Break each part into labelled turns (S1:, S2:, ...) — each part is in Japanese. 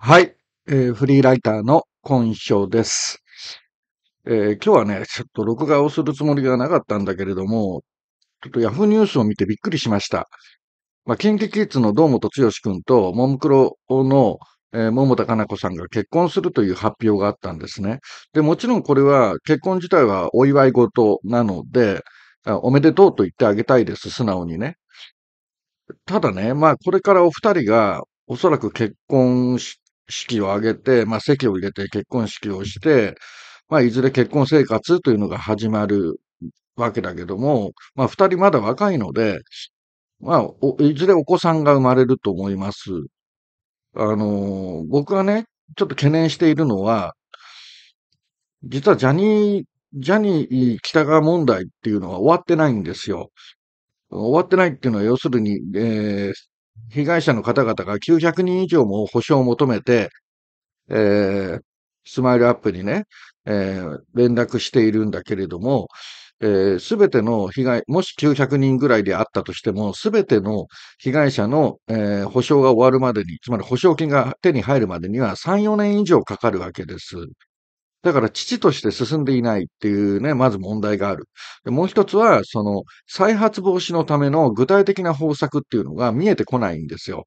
S1: はい、えー、フリーライターの今章です、えー、今日はね、ちょっと録画をするつもりがなかったんだけれども、ちょっと yahoo！! ニュースを見てびっくりしました。まあ、キンキキッズの堂本剛くんと、ももクロの、えー、桃田かな子さんが結婚するという発表があったんですね。で、もちろんこれは結婚自体はお祝い事なので、おめでとうと言ってあげたいです、素直にね。ただね、まあこれからお二人がおそらく結婚し式を挙げて、まあ、席を入れて結婚式をして、まあ、いずれ結婚生活というのが始まるわけだけども、まあ、二人まだ若いので、まあ、いずれお子さんが生まれると思います。あの、僕がね、ちょっと懸念しているのは、実はジャニー、ジャニー北川問題っていうのは終わってないんですよ。終わってないっていうのは、要するに、えー、被害者の方々が900人以上も保証を求めて、えー、スマイルアップにね、えー、連絡しているんだけれども、す、えー、べ、ての被害、もし900人ぐらいであったとしても、すべての被害者の、えー、保証が終わるまでに、つまり保証金が手に入るまでには3、4年以上かかるわけです。だから父として進んでいないっていうね、まず問題がある。でもう一つは、その再発防止のための具体的な方策っていうのが見えてこないんですよ。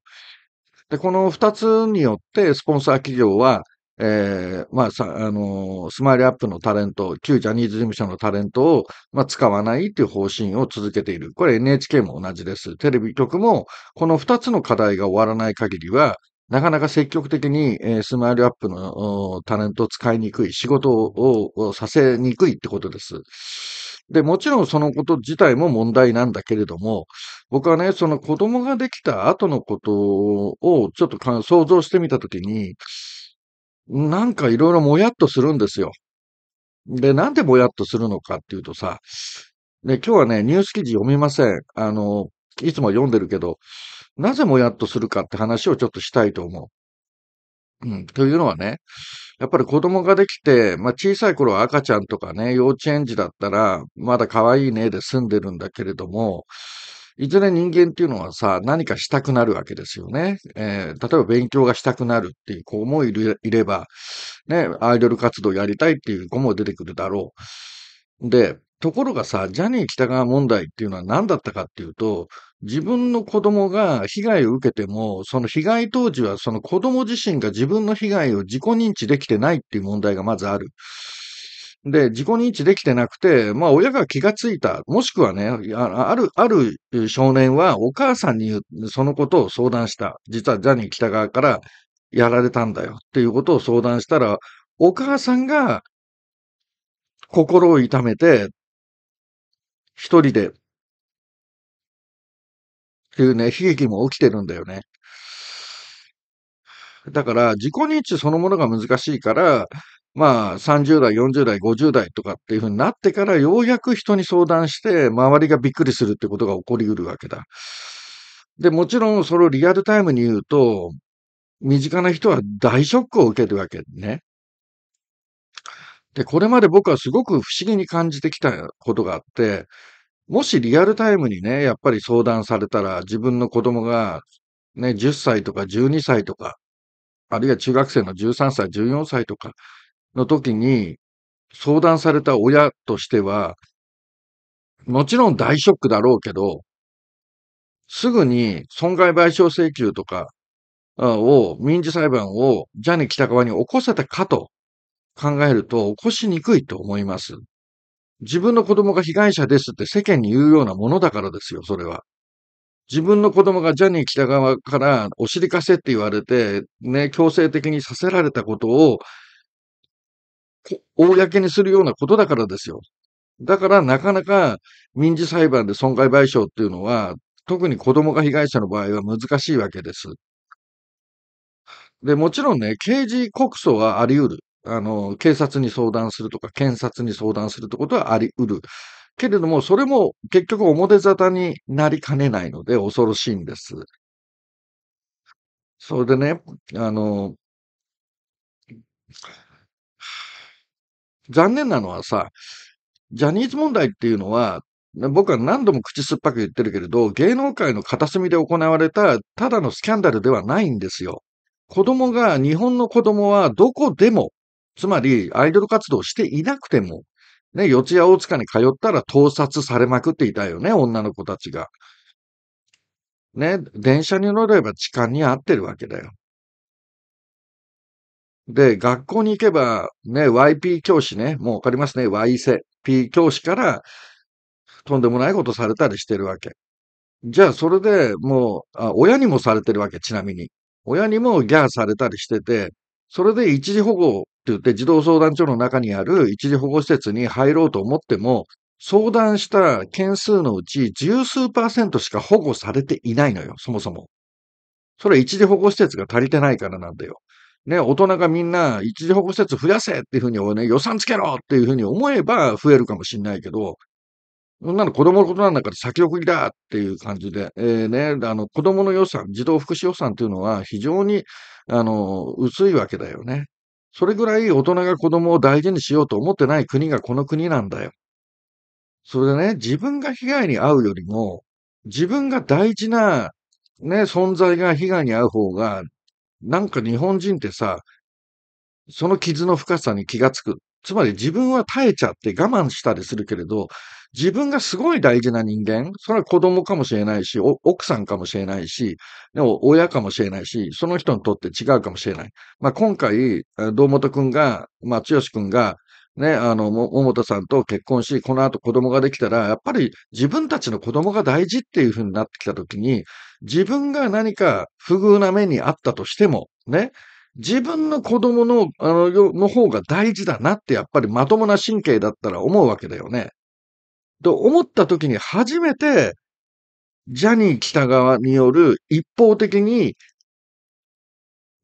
S1: で、この二つによって、スポンサー企業は、えー、まあ、さ、あのー、スマイルアップのタレント、旧ジャニーズ事務所のタレントを、まあ、使わないっていう方針を続けている。これ NHK も同じです。テレビ局も、この二つの課題が終わらない限りは、なかなか積極的に、スマイルアップのタレントを使いにくい、仕事をさせにくいってことです。で、もちろんそのこと自体も問題なんだけれども、僕はね、その子供ができた後のことをちょっと想像してみたときに、なんかいろいろもやっとするんですよ。で、なんでもやっとするのかっていうとさ、ね、今日はね、ニュース記事読みません。あの、いつも読んでるけど、なぜもやっとするかって話をちょっとしたいと思う。うん、というのはね、やっぱり子供ができて、まあ、小さい頃は赤ちゃんとかね、幼稚園児だったら、まだ可愛いねで住んでるんだけれども、いずれ人間っていうのはさ、何かしたくなるわけですよね。えー、例えば勉強がしたくなるっていう子もいれば、ね、アイドル活動やりたいっていう子も出てくるだろう。で、ところがさ、ジャニー北川問題っていうのは何だったかっていうと、自分の子供が被害を受けても、その被害当時はその子供自身が自分の被害を自己認知できてないっていう問題がまずある。で、自己認知できてなくて、まあ親が気がついた、もしくはね、ある、ある少年はお母さんにそのことを相談した。実はジャニー北川からやられたんだよっていうことを相談したら、お母さんが心を痛めて一人で、っていうね、悲劇も起きてるんだよね。だから、自己認知そのものが難しいから、まあ、30代、40代、50代とかっていうふうになってから、ようやく人に相談して、周りがびっくりするってことが起こりうるわけだ。で、もちろん、それをリアルタイムに言うと、身近な人は大ショックを受けるわけね。で、これまで僕はすごく不思議に感じてきたことがあって、もしリアルタイムにね、やっぱり相談されたら、自分の子供がね、10歳とか12歳とか、あるいは中学生の13歳、14歳とかの時に、相談された親としては、もちろん大ショックだろうけど、すぐに損害賠償請求とかを、民事裁判を、ジャニ北川に起こせたかと考えると起こしにくいと思います。自分の子供が被害者ですって世間に言うようなものだからですよ、それは。自分の子供がジャニー北側からお尻かせって言われて、ね、強制的にさせられたことを、公にするようなことだからですよ。だからなかなか民事裁判で損害賠償っていうのは、特に子供が被害者の場合は難しいわけです。で、もちろんね、刑事告訴はあり得る。あの、警察に相談するとか、検察に相談するってことはあり得る。けれども、それも結局表沙汰になりかねないので恐ろしいんです。それでね、あの、残念なのはさ、ジャニーズ問題っていうのは、僕は何度も口酸っぱく言ってるけれど、芸能界の片隅で行われたただのスキャンダルではないんですよ。子供が、日本の子供はどこでもつまり、アイドル活動していなくても、ね、四谷大塚に通ったら盗撮されまくっていたよね、女の子たちが。ね、電車に乗れば痴漢に合ってるわけだよ。で、学校に行けば、ね、YP 教師ね、もうわかりますね、Y 生、P 教師から、とんでもないことされたりしてるわけ。じゃあ、それでもうあ、親にもされてるわけ、ちなみに。親にもギャーされたりしてて、それで一時保護言って児童相談所の中にある一時保護施設に入ろうと思っても、相談した件数のうち十数パーセントしか保護されていないのよ、そもそも。それは一時保護施設が足りてないからなんだよ。ね、大人がみんな一時保護施設増やせっていうふうに、ね、予算つけろっていうふうに思えば増えるかもしれないけど、そんなの子供のことなんだから先送りだっていう感じで、えー、ね、あの子供の予算、児童福祉予算というのは非常にあの薄いわけだよね。それぐらい大人が子供を大事にしようと思ってない国がこの国なんだよ。それでね、自分が被害に遭うよりも、自分が大事な、ね、存在が被害に遭う方が、なんか日本人ってさ、その傷の深さに気がつく。つまり自分は耐えちゃって我慢したりするけれど、自分がすごい大事な人間、それは子供かもしれないし、奥さんかもしれないし、親かもしれないし、その人にとって違うかもしれない。まあ、今回、堂本くんが、まあ、剛くんが、ね、あの、も、桃田さんと結婚し、この後子供ができたら、やっぱり自分たちの子供が大事っていうふうになってきたときに、自分が何か不遇な目にあったとしても、ね、自分の子供の、あの、の方が大事だなって、やっぱりまともな神経だったら思うわけだよね。と思った時に初めて、ジャニー北川による一方的に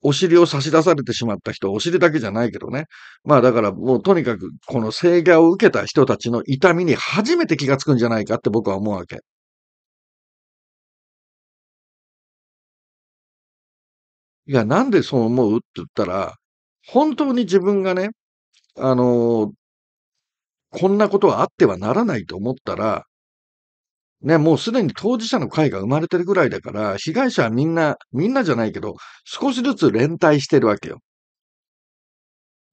S1: お尻を差し出されてしまった人、お尻だけじゃないけどね。まあだからもうとにかくこの制御を受けた人たちの痛みに初めて気がつくんじゃないかって僕は思うわけ。いや、なんでそう思うって言ったら、本当に自分がね、あの、こんなことはあってはならないと思ったら、ね、もうすでに当事者の会が生まれてるぐらいだから、被害者はみんな、みんなじゃないけど、少しずつ連帯してるわけよ。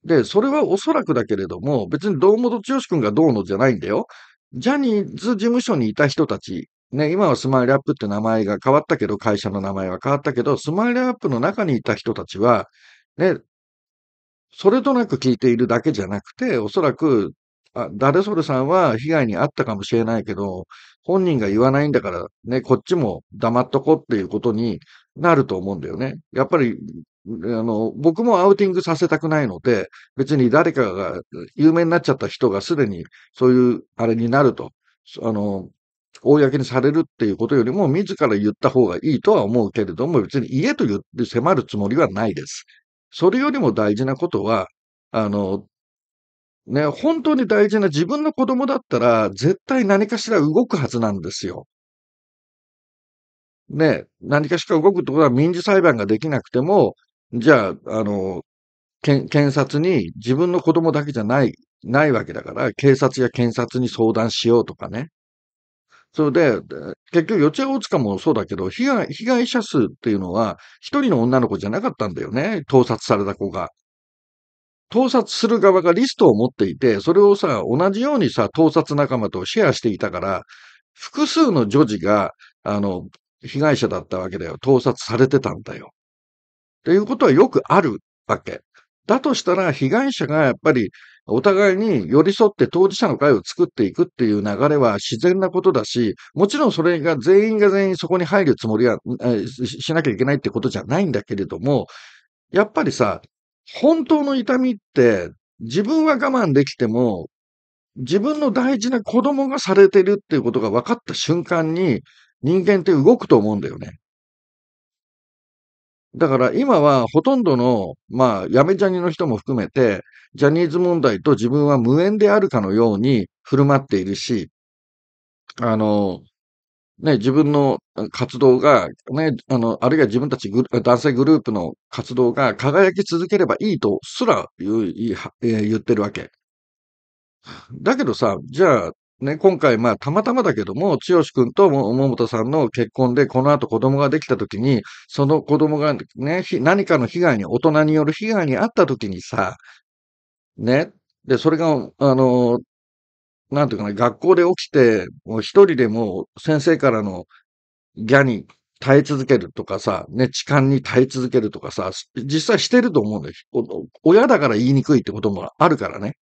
S1: で、それはおそらくだけれども、別に堂本剛君がどうのじゃないんだよ。ジャニーズ事務所にいた人たち、ね、今はスマイルアップって名前が変わったけど、会社の名前は変わったけど、スマイルアップの中にいた人たちは、ね、それとなく聞いているだけじゃなくて、おそらくあ、ダルソルさんは被害に遭ったかもしれないけど、本人が言わないんだから、ね、こっちも黙っとこうっていうことになると思うんだよね。やっぱり、あの、僕もアウティングさせたくないので、別に誰かが、有名になっちゃった人がすでにそういうあれになると、あの、公にされるっていうことよりも、自ら言った方がいいとは思うけれども、別に家と言って迫るつもりはないです。それよりも大事なことは、あの、ね、本当に大事な自分の子供だったら、絶対何かしら動くはずなんですよ。ね、何かしら動くってことは民事裁判ができなくても、じゃあ、あの、検察に自分の子供だけじゃない、ないわけだから、警察や検察に相談しようとかね。それで、結局、四谷大塚もそうだけど、被害被害者数っていうのは、一人の女の子じゃなかったんだよね、盗撮された子が。盗撮する側がリストを持っていて、それをさ、同じようにさ、盗撮仲間とシェアしていたから、複数の女児が、あの、被害者だったわけだよ。盗撮されてたんだよ。っていうことはよくあるわけ。だとしたら、被害者がやっぱりお互いに寄り添って当事者の会を作っていくっていう流れは自然なことだし、もちろんそれが全員が全員そこに入るつもりはしなきゃいけないってことじゃないんだけれども、やっぱりさ、本当の痛みって、自分は我慢できても、自分の大事な子供がされてるっていうことが分かった瞬間に、人間って動くと思うんだよね。だから今はほとんどの、まあ、やめジャニの人も含めて、ジャニーズ問題と自分は無縁であるかのように振る舞っているし、あの、ね、自分の活動が、ね、あの、あるいは自分たち男性グループの活動が輝き続ければいいとすら言言ってるわけ。だけどさ、じゃあ、ね、今回、まあ、たまたまだけども、千代くんと桃田さんの結婚で、この後子供ができた時に、その子供がね、何かの被害に、大人による被害にあった時にさ、ね、で、それが、あの、なんていうかな、学校で起きて、もう一人でも先生からのギャに耐え続けるとかさ、ね、痴漢に耐え続けるとかさ、実際してると思うんです親だから言いにくいってこともあるからね。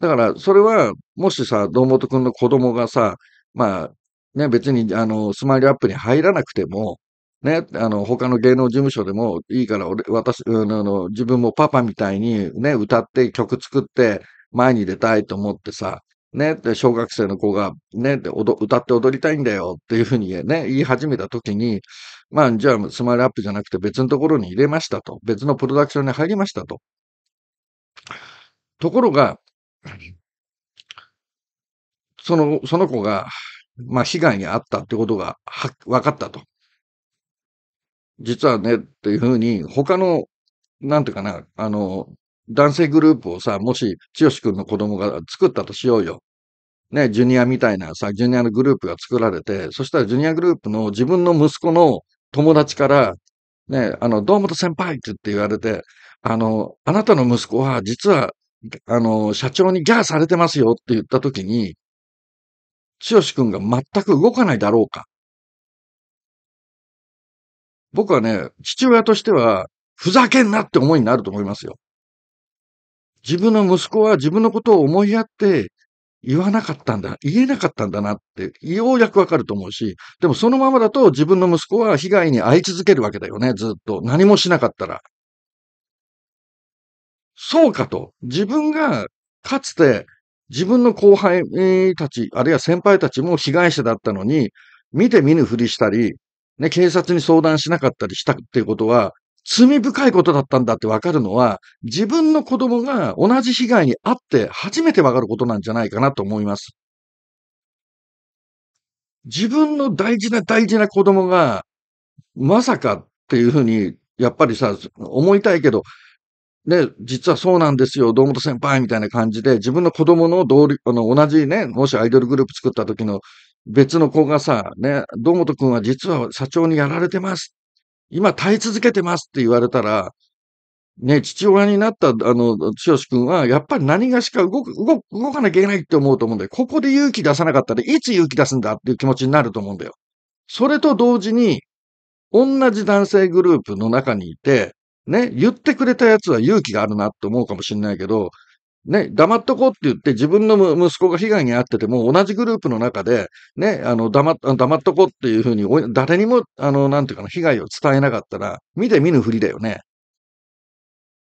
S1: だから、それは、もしさ、堂本くんの子供がさ、まあ、ね、別に、あの、スマイルアップに入らなくても、ね、あの、他の芸能事務所でもいいから俺、私、うん、あの、自分もパパみたいにね、歌って曲作って前に出たいと思ってさ、ね、小学生の子が、ね、歌って踊りたいんだよっていうふうにね、言い始めた時に、まあ、じゃあ、スマイルアップじゃなくて別のところに入れましたと。別のプロダクションに入りましたと。ところが、その、その子が、まあ、被害に遭ったってことがは、分かったと。実はね、っていうふうに、他の、なんていうかな、あの、男性グループをさ、もし、剛くんの子供が作ったとしようよ。ね、ジュニアみたいなさ、ジュニアのグループが作られて、そしたらジュニアグループの自分の息子の友達から、ね、あの、堂本先輩って言われて、あの、あなたの息子は実は、あの、社長にギャーされてますよって言った時に、剛くんが全く動かないだろうか。僕はね、父親としては、ふざけんなって思いになると思いますよ。自分の息子は自分のことを思いやって言わなかったんだ、言えなかったんだなって、ようやくわかると思うし、でもそのままだと自分の息子は被害に遭い続けるわけだよね、ずっと。何もしなかったら。そうかと。自分がかつて自分の後輩たち、あるいは先輩たちも被害者だったのに、見て見ぬふりしたり、ね、警察に相談しなかったりしたっていうことは、罪深いことだったんだってわかるのは、自分の子供が同じ被害に遭って初めてわかることなんじゃないかなと思います。自分の大事な大事な子供が、まさかっていうふうに、やっぱりさ、思いたいけど、ね、実はそうなんですよ、堂本先輩みたいな感じで、自分の子供の同あの同じね、もしアイドルグループ作った時の別の子がさ、ね、堂本くんは実は社長にやられてます今耐え続けてますって言われたら、ね、父親になった、あの、剛君は、やっぱり何がしか動く、動、動かなきゃいけないって思うと思うんだよ。ここで勇気出さなかったらいつ勇気出すんだっていう気持ちになると思うんだよ。それと同時に、同じ男性グループの中にいて、ね、言ってくれたやつは勇気があるなって思うかもしれないけど、ね、黙っとこうって言って、自分の息子が被害に遭ってても、同じグループの中で、ね、あの、黙っ、黙っとこうっていうふうに、誰にも、あの、なんていうかな、被害を伝えなかったら、見て見ぬふりだよね。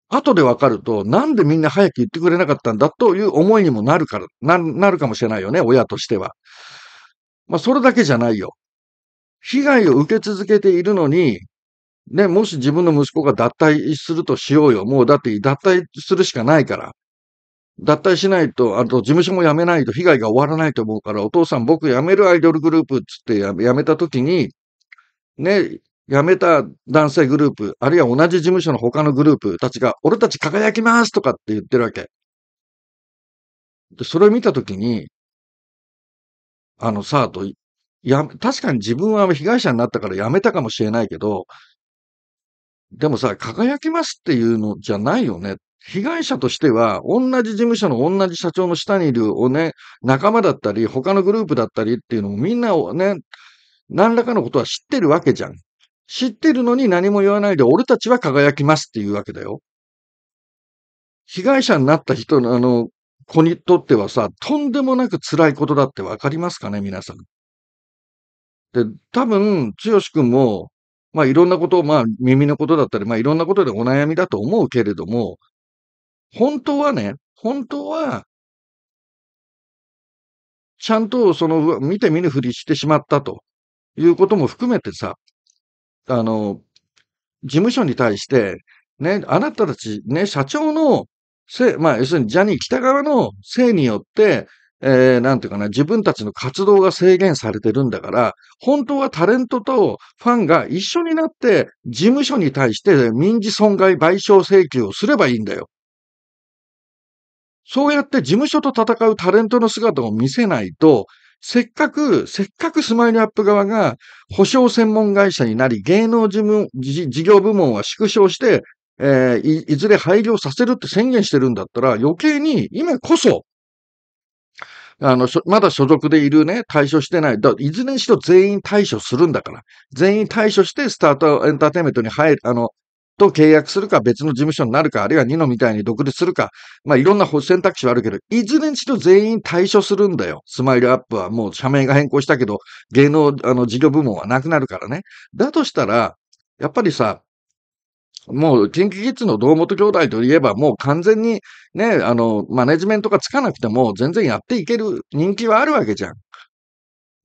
S1: 後でわかると、なんでみんな早く言ってくれなかったんだという思いにもなるから、な、なるかもしれないよね、親としては。まあ、それだけじゃないよ。被害を受け続けているのに、ね、もし自分の息子が脱退するとしようよ。もうだって脱退するしかないから。脱退しないと、あと事務所も辞めないと被害が終わらないと思うから、お父さん僕辞めるアイドルグループっつって辞めたときに、ね、辞めた男性グループ、あるいは同じ事務所の他のグループたちが、俺たち輝きますとかって言ってるわけ。で、それを見たときに、あのさ、と、や、確かに自分は被害者になったから辞めたかもしれないけど、でもさ、輝きますっていうのじゃないよねっ被害者としては、同じ事務所の同じ社長の下にいるをね、仲間だったり、他のグループだったりっていうのもみんなをね、何らかのことは知ってるわけじゃん。知ってるのに何も言わないで、俺たちは輝きますっていうわけだよ。被害者になった人の、あの、子にとってはさ、とんでもなく辛いことだってわかりますかね、皆さん。で、多分、剛くんも、まあいろんなことを、まあ耳のことだったり、まあいろんなことでお悩みだと思うけれども、本当はね、本当は、ちゃんとその見て見ぬふりしてしまったということも含めてさ、あの、事務所に対して、ね、あなたたち、ね、社長のせい、まあ、要するにジャニー北側のせいによって、えー、なんていうかな、自分たちの活動が制限されてるんだから、本当はタレントとファンが一緒になって、事務所に対して民事損害賠償請求をすればいいんだよ。そうやって事務所と戦うタレントの姿を見せないと、せっかく、せっかくスマイルアップ側が保証専門会社になり、芸能事務事業部門は縮小して、えー、いずれ廃業させるって宣言してるんだったら、余計に今こそ、あの、まだ所属でいるね、対処してない。だいずれにしろ全員対処するんだから。全員対処して、スタートエンターテイメントに入る、あの、と契約するか、別の事務所になるか、あるいはニノみたいに独立するか、まあいろんな選択肢はあるけど、いずれにしろ全員対処するんだよ。スマイルアップはもう社名が変更したけど、芸能、あの、事業部門はなくなるからね。だとしたら、やっぱりさ、もう、近畿キッズの堂本兄弟といえば、もう完全にね、あの、マネジメントがつかなくても、全然やっていける人気はあるわけじゃん。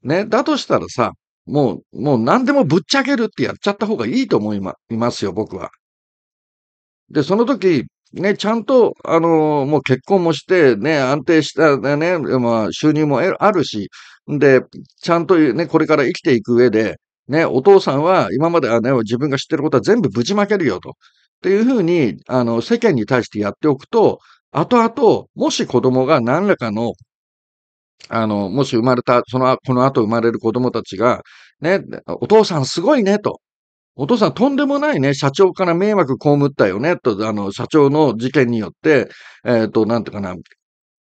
S1: ね、だとしたらさ、もう、もう何でもぶっちゃけるってやっちゃった方がいいと思いますよ、僕は。で、その時、ね、ちゃんと、あのもう結婚もして、ね、安定した、ね、まあ、収入もあるし、で、ちゃんとね、これから生きていく上で、ね、お父さんは今まではね、自分が知ってることは全部ぶちまけるよと。っていうふうに、あの、世間に対してやっておくと、後々、もし子供が何らかの、あの、もし生まれた、その、この後生まれる子供たちが、ね、お父さんすごいね、と。お父さんとんでもないね、社長から迷惑被ったよね、と、あの、社長の事件によって、えっ、ー、と、なんていうかな、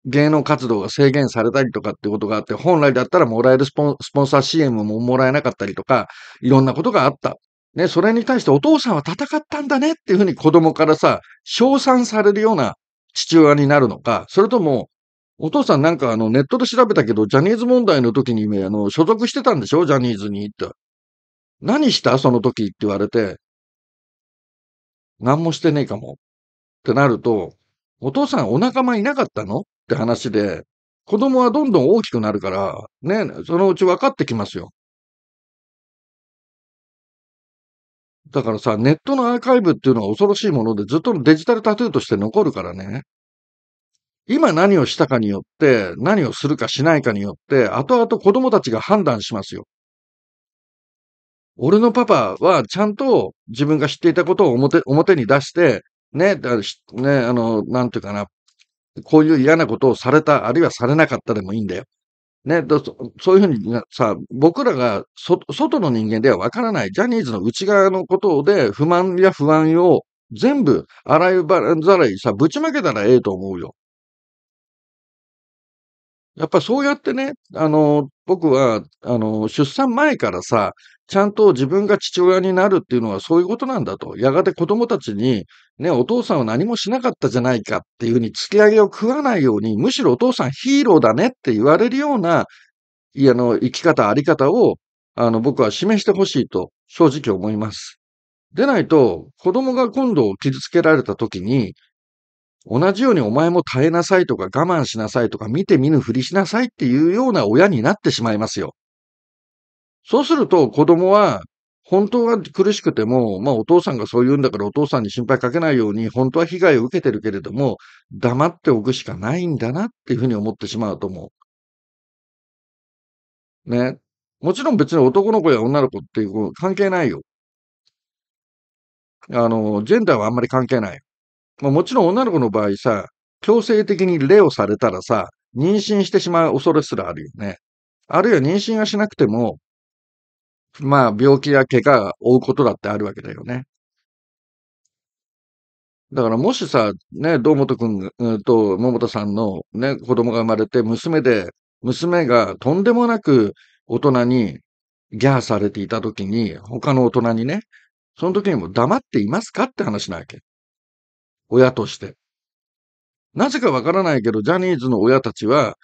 S1: 芸能活動が制限されたりとかってことがあって、本来だったらもらえるスポンスポンサー CM ももらえなかったりとか、いろんなことがあった。ね、それに対してお父さんは戦ったんだねっていうふうに子供からさ、称賛されるような父親になるのか、それとも、お父さんなんかあのネットで調べたけど、ジャニーズ問題の時に、ね、あの所属してたんでしょジャニーズにって。何したその時って言われて、何もしてねえかも。ってなると、お父さんお仲間いなかったのって話で、子供はどんどん大きくなるから、ね、そのうち分かってきますよ。だからさ、ネットのアーカイブっていうのは恐ろしいもので、ずっとデジタルタトゥーとして残るからね。今何をしたかによって、何をするかしないかによって、後々子供たちが判断しますよ。俺のパパはちゃんと自分が知っていたことを表、表に出して、ね、だね、あの、なんていうかな、こういう嫌なことをされた、あるいはされなかったでもいいんだよ。ね、そういうふうにさ、僕らが外の人間ではわからない、ジャニーズの内側のことで不満や不安を全部洗いざらいさ、ぶちまけたらええと思うよ。やっぱそうやってね、あの、僕は、あの、出産前からさ、ちゃんと自分が父親になるっていうのはそういうことなんだと。やがて子供たちに、ね、お父さんは何もしなかったじゃないかっていうふうに突き上げを食わないように、むしろお父さんヒーローだねって言われるような、いあの、生き方、あり方を、あの、僕は示してほしいと、正直思います。でないと、子供が今度傷つけられた時に、同じようにお前も耐えなさいとか我慢しなさいとか見て見ぬふりしなさいっていうような親になってしまいますよ。そうすると子供は本当は苦しくても、まあお父さんがそう言うんだからお父さんに心配かけないように本当は被害を受けてるけれども黙っておくしかないんだなっていうふうに思ってしまうと思う。ね。もちろん別に男の子や女の子っていう関係ないよ。あの、ジェンダーはあんまり関係ない。まあ、もちろん女の子の場合さ、強制的に礼をされたらさ、妊娠してしまう恐れすらあるよね。あるいは妊娠がしなくても、まあ病気や怪我を負うことだってあるわけだよね。だからもしさ、ね、堂本くうん、と桃田さんのね、子供が生まれて娘で、娘がとんでもなく大人にギャーされていた時に、他の大人にね、その時にも黙っていますかって話なわけ。親として。なぜかわからないけど、ジャニーズの親たちは、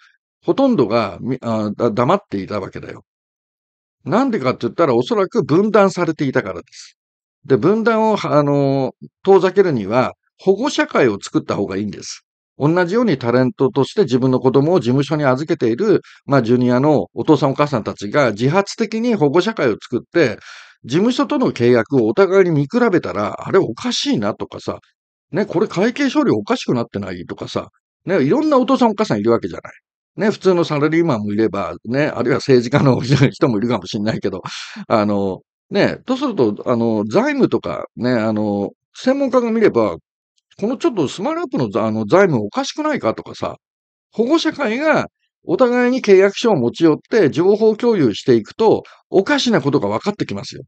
S1: ほとんどがあ黙っていたわけだよ。なんでかって言ったら、おそらく分断されていたからです。で、分断を、あの、遠ざけるには、保護社会を作った方がいいんです。同じようにタレントとして自分の子供を事務所に預けている、まあ、ジュニアのお父さんお母さんたちが自発的に保護社会を作って、事務所との契約をお互いに見比べたら、あれおかしいなとかさ、ね、これ会計処理おかしくなってないとかさ、ね、いろんなお父さんお母さんいるわけじゃない。ね、普通のサラリーマンもいれば、ね、あるいは政治家の人もいるかもしれないけど、あの、ね、とすると、あの、財務とか、ね、あの、専門家が見れば、このちょっとスマイルアップのあの財務おかしくないかとかさ、保護者会がお互いに契約書を持ち寄って情報共有していくと、おかしなことが分かってきますよ。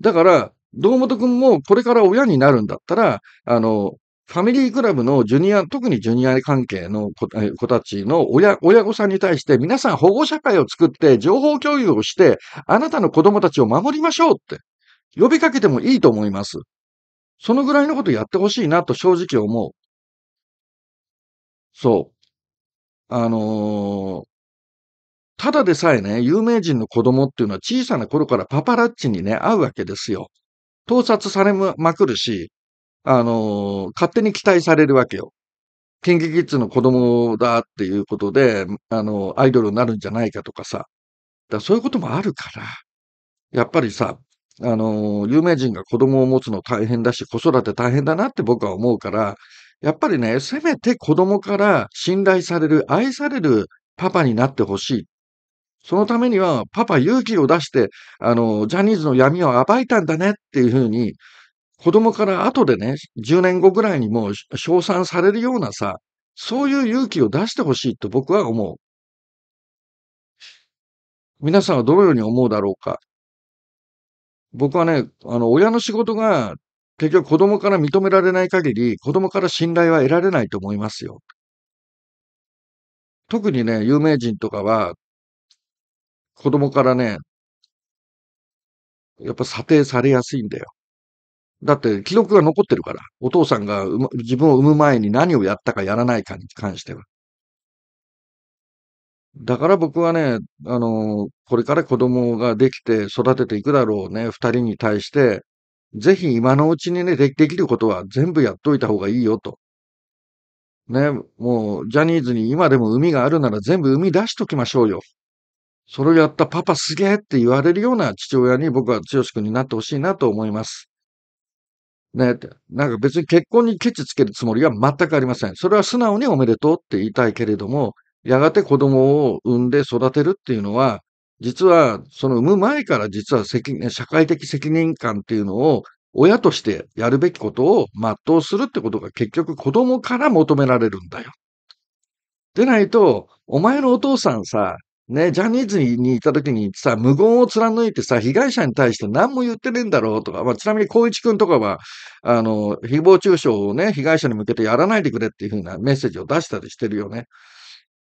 S1: だから、堂本くんもこれから親になるんだったら、あの、ファミリークラブのジュニア、特にジュニア関係の子子たちの親、親御さんに対して皆さん保護社会を作って情報共有をして、あなたの子供たちを守りましょうって呼びかけてもいいと思います。そのぐらいのことやってほしいなと正直思う。そう。あのー、ただでさえね、有名人の子供っていうのは小さな頃からパパラッチにね、会うわけですよ。盗撮されまくるし、あのー、勝手に期待されるわけよ。キンキキッズの子供だっていうことで、あのー、アイドルになるんじゃないかとかさ。だそういうこともあるから、やっぱりさ、あのー、有名人が子供を持つの大変だし、子育て大変だなって僕は思うから、やっぱりね、せめて子供から信頼される、愛されるパパになってほしいそのためには、パパ勇気を出して、あの、ジャニーズの闇を暴いたんだねっていうふうに、子供から後でね、10年後ぐらいにもう称賛されるようなさ、そういう勇気を出してほしいと僕は思う。皆さんはどのように思うだろうか。僕はね、あの、親の仕事が結局子供から認められない限り、子供から信頼は得られないと思いますよ。特にね、有名人とかは、子供からね、やっぱ査定されやすいんだよ。だって記録が残ってるから。お父さんが、自分を産む前に何をやったかやらないかに関しては。だから僕はね、あの、これから子供ができて育てていくだろうね、二人に対して、ぜひ今のうちにね、できることは全部やっといた方がいいよと。ね、もう、ジャニーズに今でも海があるなら全部生み出しときましょうよ。それをやったパパすげえって言われるような父親に僕は剛君になってほしいなと思います。ねって。なんか別に結婚にケチつけるつもりは全くありません。それは素直におめでとうって言いたいけれども、やがて子供を産んで育てるっていうのは、実は、その産む前から実は責任、社会的責任感っていうのを親としてやるべきことを全うするってことが結局子供から求められるんだよ。でないと、お前のお父さんさ、ね、ジャニーズに行った時にさ、無言を貫いてさ、被害者に対して何も言ってねえんだろうとか、まあ、ちなみに光一くんとかは、あの、誹謗中傷をね、被害者に向けてやらないでくれっていうふうなメッセージを出したりしてるよね。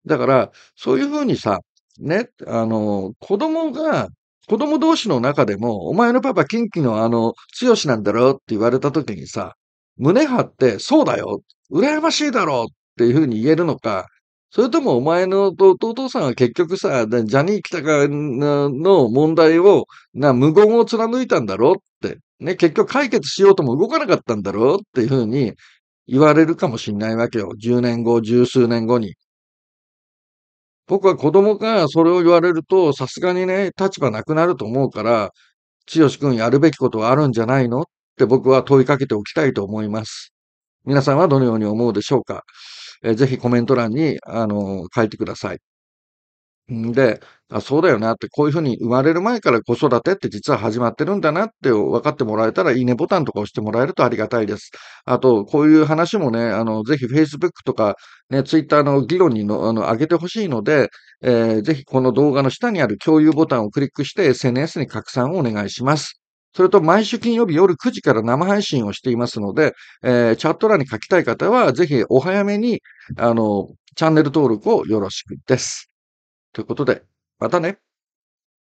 S1: だから、そういうふうにさ、ね、あの、子供が、子供同士の中でも、お前のパパ、近畿のあの、強しなんだろうって言われた時にさ、胸張って、そうだよ羨ましいだろうっていうふうに言えるのか、それともお前の弟さんは結局さ、ジャニー喜多川の問題を、な、無言を貫いたんだろって、ね、結局解決しようとも動かなかったんだろっていうふうに言われるかもしれないわけよ。10年後、十数年後に。僕は子供がそれを言われると、さすがにね、立場なくなると思うから、千代君やるべきことはあるんじゃないのって僕は問いかけておきたいと思います。皆さんはどのように思うでしょうかえー、ぜひコメント欄に、あの書いてください。んで、あ、そうだよなって、こういうふうに生まれる前から子育てって実は始まってるんだなって分かってもらえたら、いいねボタンとか押してもらえるとありがたいです。あと、こういう話もね、あの、ぜひ Facebook とか、ね、Twitter の議論にの、あの、上げてほしいので、えー、ぜひこの動画の下にある共有ボタンをクリックして SNS に拡散をお願いします。それと毎週金曜日夜9時から生配信をしていますので、えー、チャット欄に書きたい方は、ぜひお早めに、あの、チャンネル登録をよろしくです。ということで、またね。